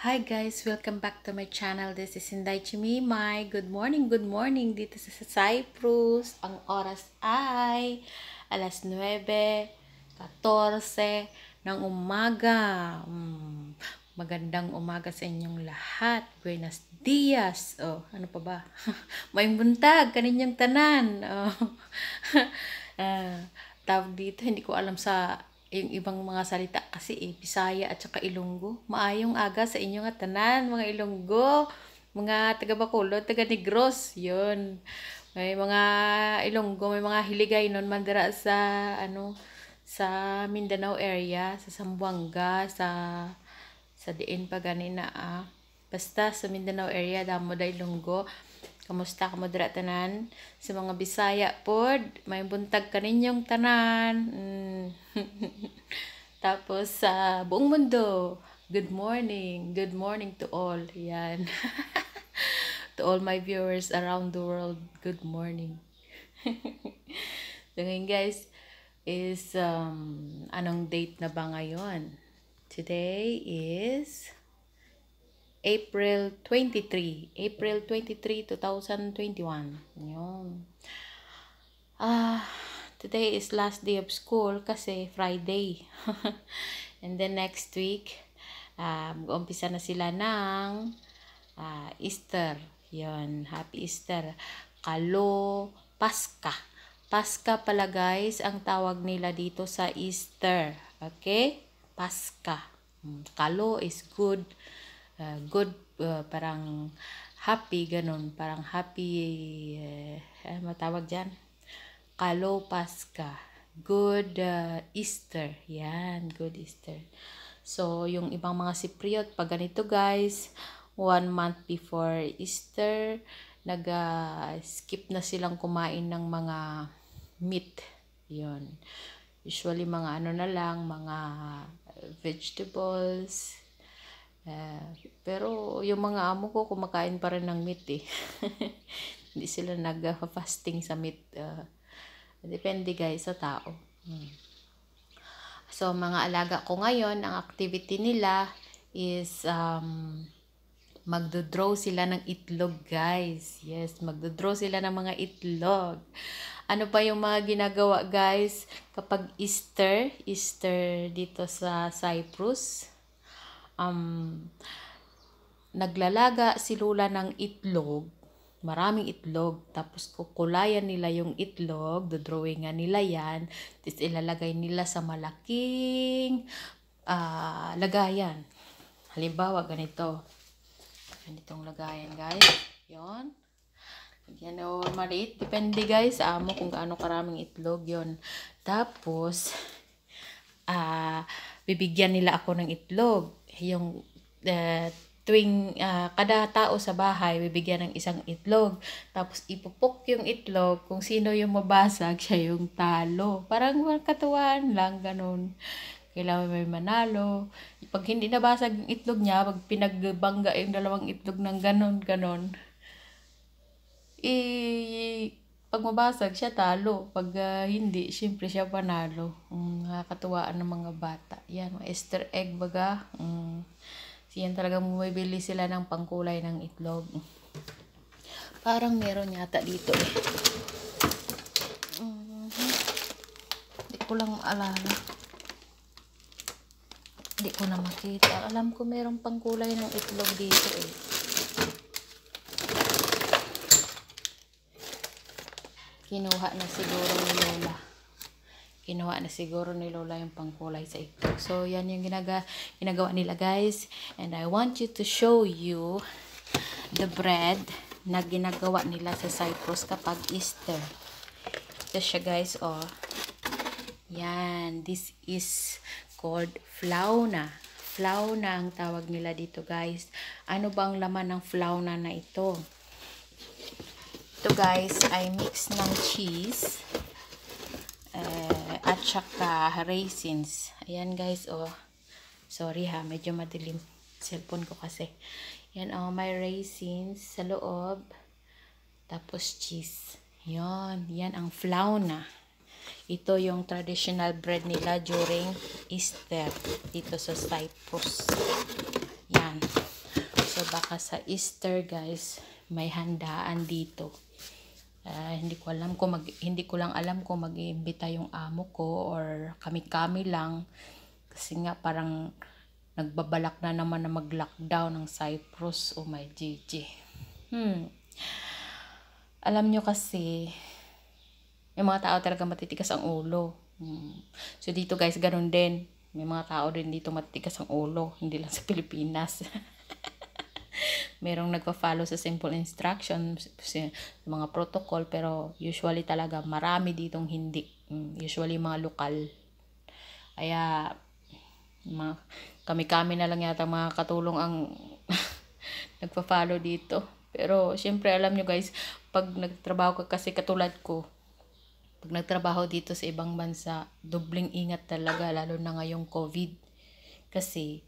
Hi guys! Welcome back to my channel. This is Inday Chimimay. Good morning, good morning dito sa Cyprus. Ang oras ay alas 9.14 ng umaga. Mm, magandang umaga sa inyong lahat. Buenos dias! Oh, ano pa ba? May buntag, kaninyang tanan. Oh. uh, tawag dito, hindi ko alam sa yung ibang mga salita kasi eh, Bisaya at saka Ilonggo. Maayong aga sa inyong at tanan, mga Ilonggo, mga taga Bacolod, taga Negros, yun. May mga Ilonggo, may mga hiligay nun mandara sa, ano, sa Mindanao area, sa Sambuanga, sa, sa Diin pa ganina, ah. Basta sa Mindanao area, damo da Ilonggo. Kamusta ka mudra tanan? Sa mga Bisaya pod, may buntag kaninyong tanan. Mm. Tapos sa uh, buong mundo, good morning. Good morning to all. Yan. to all my viewers around the world, good morning. so ngayon guys, is um, anong date na ba ngayon? Today is April 23. April 23, 2021. Yun. Ah, uh, today is last day of school kasi Friday. And then next week, uh, um, mag-umpisa na sila ng uh, Easter. Yun, Happy Easter. Kalo, Paska. Paska pala guys, ang tawag nila dito sa Easter. Okay? Paska. Hmm, kalo is good. Ah, good uh, parang happy ganun parang happy uh, eh, matawag diyan Kalo Pascha good uh, Easter yan good Easter so yung ibang mga Cypriot pag ganito guys one month before Easter nag uh, skip na silang kumain ng mga meat yon usually mga ano na lang mga vegetables Uh, pero yung mga amo ko kumakain pa rin ng meat eh. Hindi sila nag-fasting sa meat. Uh, depende guys sa tao. Hmm. So mga alaga ko ngayon, ang activity nila is um, magdodraw sila ng itlog guys. Yes, magdodraw sila ng mga itlog. Ano pa yung mga ginagawa guys kapag Easter, Easter dito sa Cyprus? um, naglalaga si Lola ng itlog, maraming itlog, tapos kukulayan nila yung itlog, dodrawingan nila yan, tapos ilalagay nila sa malaking uh, lagayan. Halimbawa, ganito. Ganitong lagayan, guys. yon Yan o, maliit. Depende, guys, sa amo kung gaano karaming itlog yon Tapos, ah, uh, bibigyan nila ako ng itlog yung uh, tuwing uh, kada tao sa bahay, bibigyan ng isang itlog. Tapos ipupok yung itlog. Kung sino yung mabasag, siya yung talo. Parang katuwaan lang, ganun. Kailangan may manalo. Pag hindi nabasag yung itlog niya, pag pinagbangga yung dalawang itlog ng ganun, ganun. I pag mabasag siya talo, pag uh, hindi, siyempre siya panalo. Um, mm, nakakatuwaan ng mga bata. Yan, Easter egg baga. Mm, yan talaga bumibili sila ng pangkulay ng itlog. Parang meron yata dito eh. Um, mm-hmm. hindi ko lang maalala. Hindi ko na makita. Alam ko merong pangkulay ng itlog dito eh. Kinuha na siguro ni Lola. Kinuha na siguro ni Lola yung pangkulay sa itlog. So, yan yung ginaga ginagawa nila, guys. And I want you to show you the bread na ginagawa nila sa Cyprus kapag Easter. Ito siya, guys, oh. Yan. This is called flauna. Flauna ang tawag nila dito, guys. Ano bang laman ng flauna na ito? Ito guys ay mix ng cheese eh, at saka raisins. Ayan guys, oh. Sorry ha, medyo madilim. Cellphone ko kasi. Yan oh, may raisins sa loob. Tapos cheese. Yon, yan ang flour na. Ito yung traditional bread nila during Easter dito sa Cyprus. Yan. So baka sa Easter guys, may handaan dito. Uh, hindi ko alam ko mag hindi ko lang alam ko mag-iimbita yung amo ko or kami-kami lang kasi nga parang nagbabalak na naman na mag-lockdown ng Cyprus o oh my GG. Hmm. Alam nyo kasi, may mga tao talaga matitigas ang ulo. Hmm. So dito guys, ganun din. May mga tao din dito matitikas ang ulo. Hindi lang sa Pilipinas. merong nagpa-follow sa simple instructions, mga protocol, pero usually talaga marami ditong hindi. Mm, usually mga lokal. Kaya, mga, kami-kami na lang yata mga katulong ang nagpa-follow dito. Pero, syempre, alam nyo guys, pag nagtrabaho ka kasi katulad ko, pag nagtrabaho dito sa ibang bansa, dubling ingat talaga, lalo na ngayong COVID. Kasi,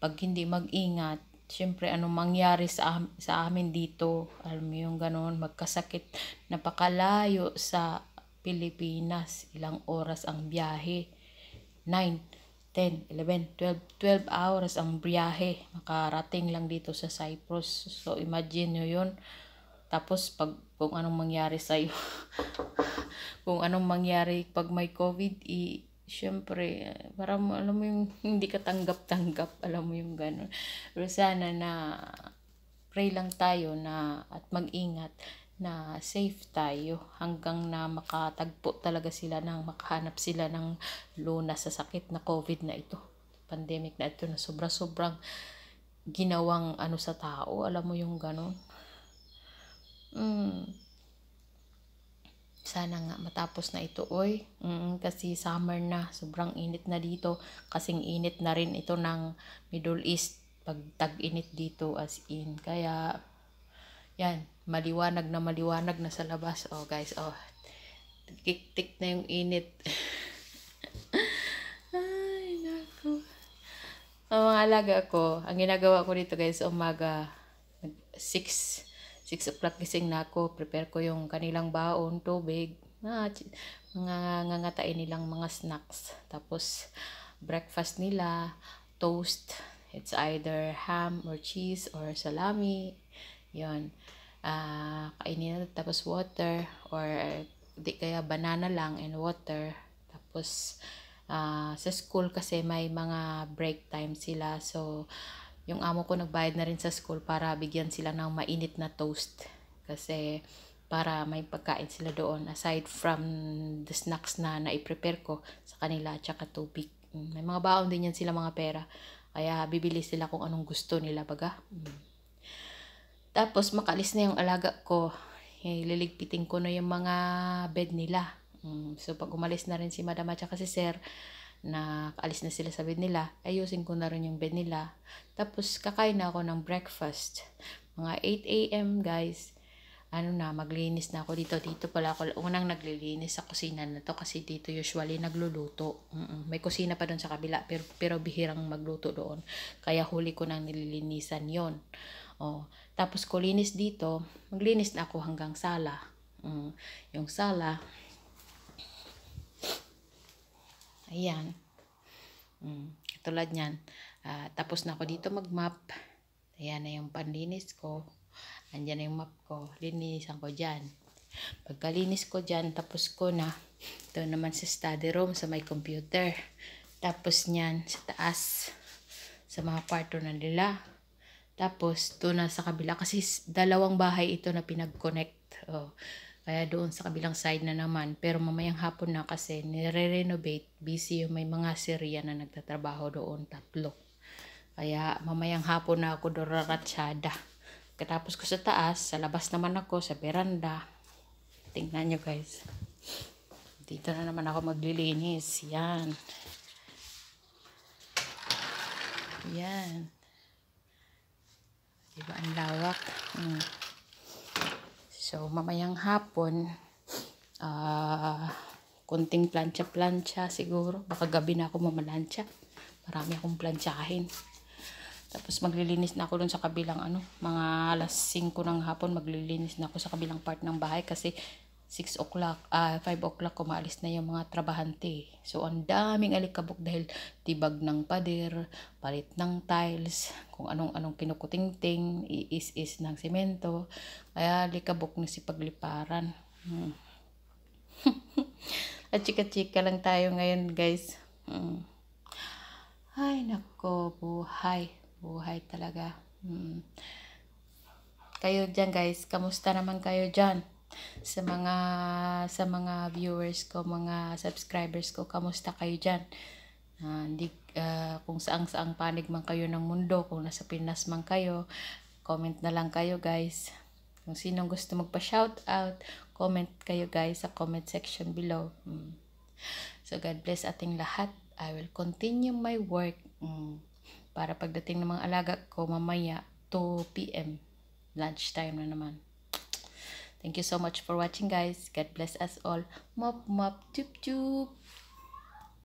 pag hindi mag-ingat, syempre anong mangyari sa, sa amin dito. Alam mo yung ganoon magkasakit. Napakalayo sa Pilipinas. Ilang oras ang biyahe. 9, 10, 11, 12, 12 hours ang biyahe. Makarating lang dito sa Cyprus. So imagine niyo yun. Tapos pag kung anong mangyari sa iyo. kung anong mangyari pag may COVID, i syempre, para mo, alam mo yung hindi ka tanggap-tanggap, alam mo yung gano'n. Pero sana na pray lang tayo na at mag-ingat na safe tayo hanggang na makatagpo talaga sila ng makahanap sila ng luna sa sakit na COVID na ito pandemic na ito na sobra-sobrang ginawang ano sa tao alam mo yung ganon Sana nga matapos na ito oy. Mm, kasi summer na, sobrang init na dito. Kasing init na rin ito ng Middle East pag tag-init dito as in. Kaya yan, maliwanag na maliwanag na sa labas. Oh guys, oh. Tik-tik na yung init. Ay, nako. Ang mga alaga ko, ang ginagawa ko dito guys, umaga 6 6 o'clock gising na ako, prepare ko yung kanilang baon, tubig, mga, mga ngangatain nilang mga snacks. Tapos, breakfast nila, toast, it's either ham or cheese or salami, yon uh, ah, kainin natin tapos water or di kaya banana lang and water tapos uh, sa school kasi may mga break time sila so yung amo ko nagbayad na rin sa school para bigyan sila ng mainit na toast. Kasi para may pagkain sila doon aside from the snacks na na-prepare ko sa kanila at saka tubig. Mm, may mga baon din yan sila mga pera. Kaya bibili sila kung anong gusto nila baga. Mm. Tapos makalis na yung alaga ko. Eh, liligpitin ko na yung mga bed nila. Mm, so pag umalis na rin si madam at saka si sir, na alis na sila sa bed nila, ayusin ko na rin yung bed nila. Tapos, kakain na ako ng breakfast. Mga 8 a.m. guys, ano na, maglinis na ako dito. Dito pala ako, unang naglilinis sa kusina na to kasi dito usually nagluluto. Mm-mm. May kusina pa doon sa kabila pero, pero bihirang magluto doon. Kaya huli ko nang nililinisan yon Oh, tapos kulinis dito, maglinis na ako hanggang sala. Mm, yung sala, Ayan. Mm, katulad yan. Uh, ah, tapos na ako dito mag-map. Ayan na yung panlinis ko. Andyan na yung map ko. Linisan ko dyan. Pagkalinis ko dyan, tapos ko na. Ito naman sa study room, sa may computer. Tapos niyan, sa taas. Sa mga kwarto na nila. Tapos, ito na sa kabila. Kasi dalawang bahay ito na pinag-connect. Oh. Kaya doon sa kabilang side na naman. Pero mamayang hapon na kasi nire-renovate. Busy yung may mga Syria na nagtatrabaho doon. Tatlo. Kaya mamayang hapon na ako doon raratsyada. Katapos ko sa taas, sa labas naman ako, sa beranda Tingnan nyo guys. Dito na naman ako maglilinis. Yan. Yan. Diba ang lawak? Hmm. So, mamayang hapon, uh, kunting plancha-plancha siguro. Baka gabi na ako mamalansya. Marami akong planchahin. Tapos maglilinis na ako dun sa kabilang ano, mga alas 5 ng hapon maglilinis na ako sa kabilang part ng bahay kasi 6 o'clock, ah, 5 o'clock kumaalis na yung mga trabahante. So, ang daming alikabok dahil tibag ng pader, palit ng tiles, kung anong-anong kinukutingting, iis-is ng simento. Kaya alikabok na si pagliparan. Hmm. At chika-chika lang tayo ngayon, guys. Hmm. Ay, nako, buhay. Buhay talaga. Hmm. Kayo dyan, guys. Kamusta naman kayo dyan? sa mga sa mga viewers ko, mga subscribers ko, kamusta kayo diyan? Uh, ah, hindi, uh, kung saang-saang panig man kayo ng mundo, kung nasa Pinas man kayo, comment na lang kayo guys. Kung sinong gusto magpa-shout out, comment kayo guys sa comment section below. Mm. So God bless ating lahat. I will continue my work mm. para pagdating ng mga alaga ko mamaya 2 p.m. Lunch time na naman. Thank you so much for watching guys. God bless us all. Mop mop chup chup.